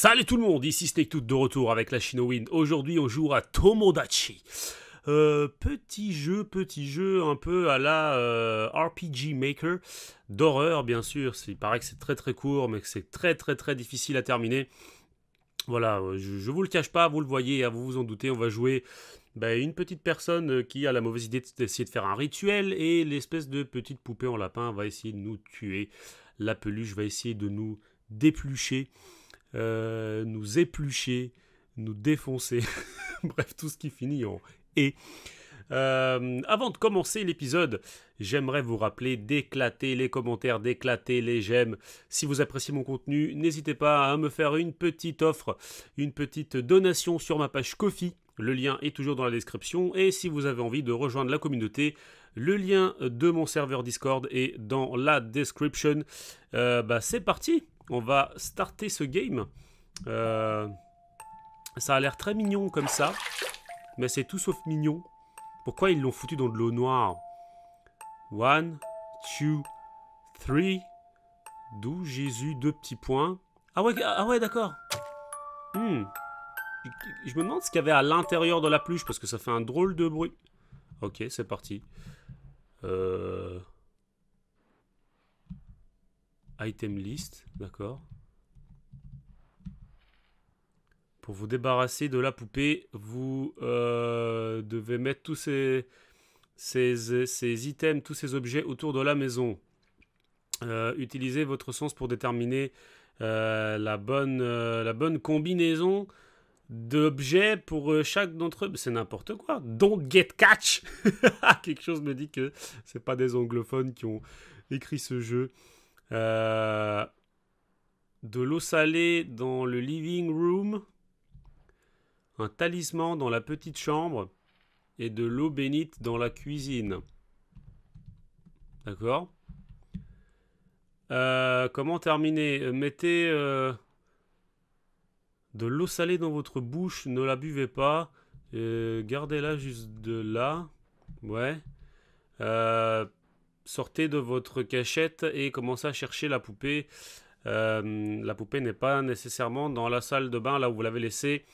Salut tout le monde, ici Snake de retour avec la Wind, Aujourd'hui, on joue à Tomodachi. Euh, petit jeu, petit jeu un peu à la euh, RPG Maker, d'horreur bien sûr. Il paraît que c'est très très court, mais que c'est très très très difficile à terminer. Voilà, euh, je, ne vous le cache pas, vous le voyez, hein, vous vous en doutez, on va jouer ben, une petite personne qui a la mauvaise idée d'essayer de faire un rituel et l'espèce de petite poupée en lapin va essayer de nous tuer. La peluche va essayer de nous déplucher. Euh, nous éplucher, nous défoncer, bref, tout ce qui finit en et. Euh, avant de commencer l'épisode, j'aimerais vous rappeler d'éclater les commentaires, d'éclater les j'aime. Si vous appréciez mon contenu, n'hésitez pas à me faire une petite offre, une petite donation sur ma page Kofi. Le lien est toujours dans la description. Et si vous avez envie de rejoindre la communauté, le lien de mon serveur Discord est dans la description. Euh, bah, c'est parti on va starter ce game. Euh, ça a l'air très mignon comme ça. Mais c'est tout sauf mignon. Pourquoi ils l'ont foutu dans de l'eau noire One, two, three. D'où Jésus, deux petits points. Ah ouais, ah ouais d'accord. Hmm. Je me demande ce qu'il y avait à l'intérieur de la pluche parce que ça fait un drôle de bruit. Ok, c'est parti. Euh item list, d'accord Pour vous débarrasser de la poupée, vous euh, devez mettre tous ces, items, tous ces objets autour de la maison. Euh, utilisez votre sens pour déterminer euh, la, bonne, la bonne combinaison d'objets pour chaque d'entre eux. C'est n'importe quoi. Don't get catch Quelque chose me dit que ce n'est pas des anglophones qui ont écrit ce jeu. Euh, de l'eau salée dans le living room. Un talisman dans la petite chambre. Et de l'eau bénite dans la cuisine. D'accord euh, Comment terminer euh, Mettez de l'eau salée dans votre bouche. Ne la buvez pas. Gardez-la juste de là. Ouais sortez de votre cachette et commencez à chercher la poupée. Euh, la poupée n'est pas nécessairement dans la salle de bain là où vous l'avez laissée.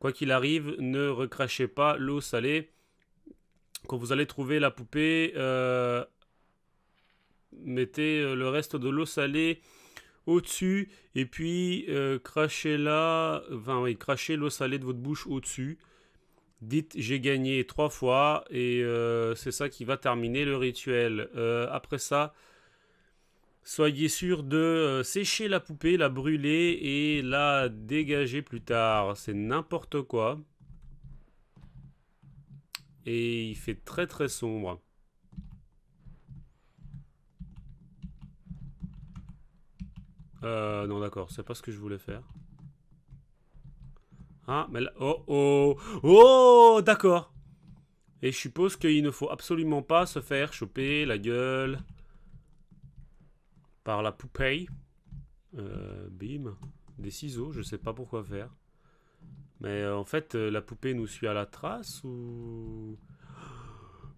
Quoi qu'il arrive, ne recrachez pas l'eau salée. Quand vous allez trouver la poupée, euh, mettez euh, le reste de l'eau salée au-dessus et puis crachez-la, enfin oui, crachez l'eau salée de votre bouche au-dessus. Dites j'ai gagné trois fois et euh, c'est ça qui va terminer le rituel. Euh, après ça, soyez sûr de euh, sécher la poupée, la brûler et la dégager plus tard. C'est n'importe quoi. Et il fait très très sombre. non d'accord, c'est pas ce que je voulais faire. Ah, mais là, oh, oh, oh, d'accord. Et je suppose qu'il ne faut absolument pas se faire choper la gueule par la poupée. Euh, bim. Des ciseaux, je sais pas pourquoi faire. Mais euh, en fait, euh, la poupée nous suit à la trace ou...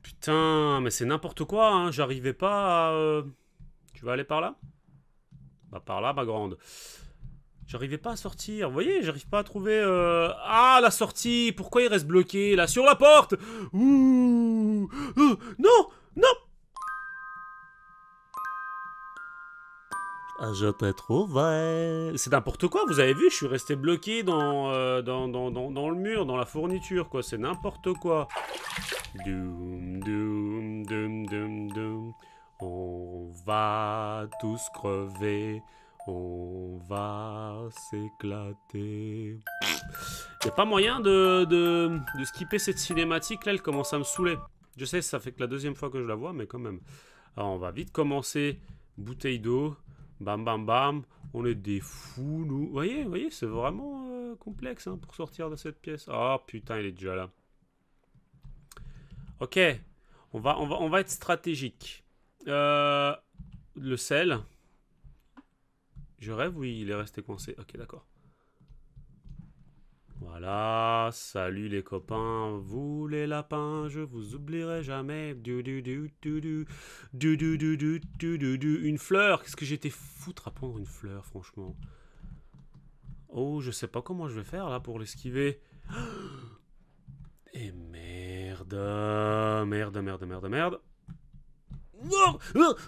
Putain, mais c'est n'importe quoi, hein. J'arrivais pas à... Tu vas aller par là Bah par là, ma grande. J'arrivais pas à sortir. Vous voyez, j'arrive pas à trouver... Euh, ah, la sortie Pourquoi il reste bloqué, là Sur la porte Ouh euh, Non Non ah, je t'ai trouvé C'est n'importe quoi, vous avez vu, je suis resté bloqué dans, euh, dans, dans, le mur, dans la fourniture, quoi. C'est n'importe quoi. Doum, doum, dum dum dum. On va tous crever. On va s'éclater. Y a pas moyen de, de, skipper cette cinématique là, elle commence à me saouler. Je sais, ça fait que la deuxième fois que je la vois, mais quand même. Alors on va vite commencer. Bouteille d'eau. Bam bam bam. On est des fous, nous. Vous voyez, voyez, c'est vraiment euh, complexe hein, pour sortir de cette pièce. Ah putain, il est déjà là. Ok. On va, on va, on va être stratégique. Euh, le sel. Je rêve, oui, il est resté coincé. Ok, d'accord. Voilà, salut les copains, vous les lapins, je vous oublierai jamais. Du du du du du du du du du du du du une fleur. Qu'est-ce que j'étais foutre à prendre une fleur, franchement. Oh, je sais pas comment je vais faire là pour l'esquiver. Et eh, merde, merde, merde, merde, merde. Oh,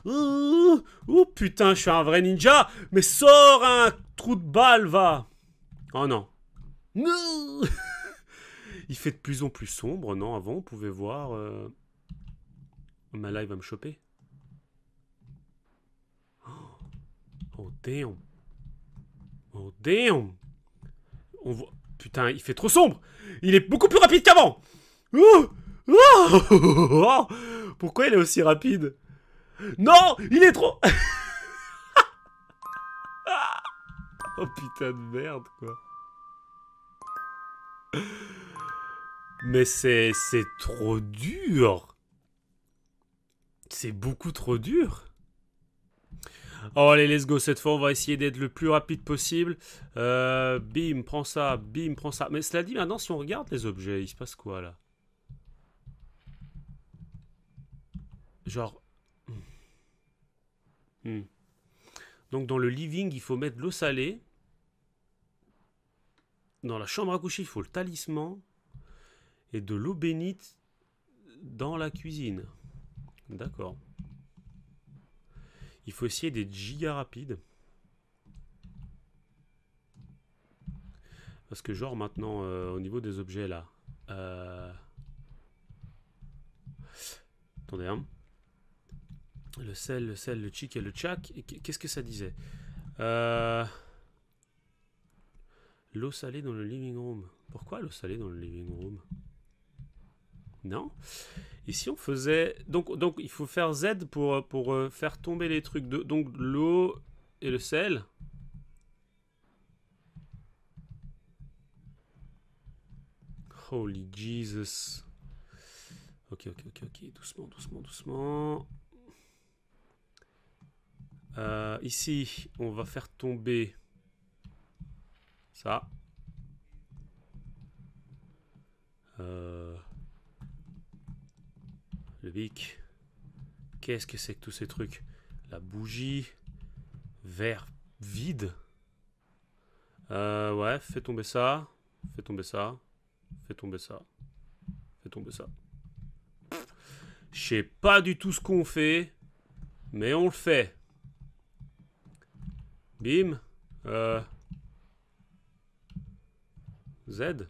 oh, oh putain, je suis un vrai ninja Mais sors un trou de balle, va Oh non. Il fait de plus en plus sombre, non Avant, on pouvait voir... Euh, ma live il va me choper. Oh, oh damn Oh damn Putain, il fait trop sombre Il est beaucoup plus rapide qu'avant Pourquoi il est aussi rapide non Il est trop... oh putain de merde, quoi. Mais c'est... C'est trop dur C'est beaucoup trop dur Oh allez, let's go. Cette fois, on va essayer d'être le plus rapide possible. Euh, bim, prends ça. Bim, prends ça. Mais cela dit, maintenant, si on regarde les objets, il se passe quoi, là Genre... Hmm. Donc dans le living, il faut mettre de l'eau salée. Dans la chambre à coucher, il faut le talisman. Et de l'eau bénite dans la cuisine. D'accord. Il faut essayer des giga rapides. Parce que genre maintenant, euh, au niveau des objets là... Euh, attendez, hein. Le sel, le sel, le chic et le tchac. Qu'est-ce que ça disait euh, L'eau salée dans le living room. Pourquoi l'eau salée dans le living room Non Et si on faisait... Donc, donc il faut faire Z pour, pour euh, faire tomber les trucs. De... Donc l'eau et le sel. Holy Jesus. Ok, ok, ok, ok. Doucement, doucement, doucement. Euh, ici, on va faire tomber ça. Euh, le bic. Qu'est-ce que c'est que tous ces trucs La bougie. Vert vide. Euh, ouais, fais tomber ça. Fais tomber ça. Fais tomber ça. Fais tomber ça. Je sais pas du tout ce qu'on fait, mais on le fait. Bim. Euh... Z.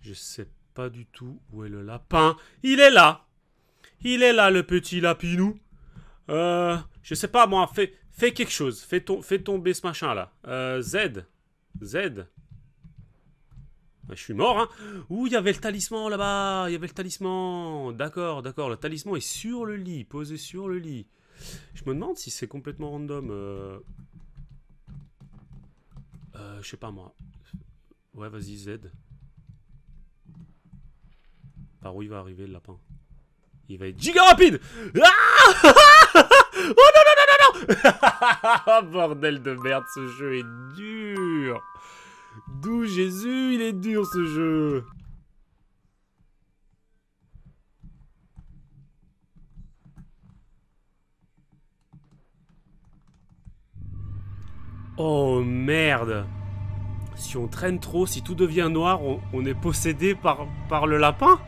Je sais pas du tout où est le lapin. Il est là. Il est là, le petit lapinou. Euh, je sais pas, moi, fais, fais quelque chose. Fais, tomber ce machin là. Euh, Z. Z. Bah, je suis mort, hein Ouh, il y avait le talisman là-bas Il y avait le talisman D'accord, d'accord, le talisman est sur le lit, posé sur le lit. Je me demande si c'est complètement random. Euh... euh je sais pas moi. Ouais, vas-y, Z. Par où il va arriver le lapin Il va être giga rapide ah Oh non, non, non, non, non oh, Bordel de merde, ce jeu est dur D'où Jésus, il est dur ce jeu Oh merde Si on traîne trop, si tout devient noir, on, est possédé par, par le lapin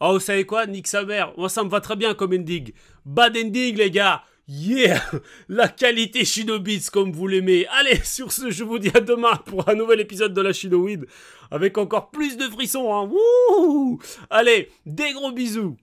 Oh, vous savez quoi Nique sa mère Moi, ça me va très bien comme ending Bad ending, les gars Yeah La qualité Shinobits comme vous l'aimez. Allez, sur ce, je vous dis à demain pour un nouvel épisode de la Shinoweed avec encore plus de frissons. Hein. Allez, des gros bisous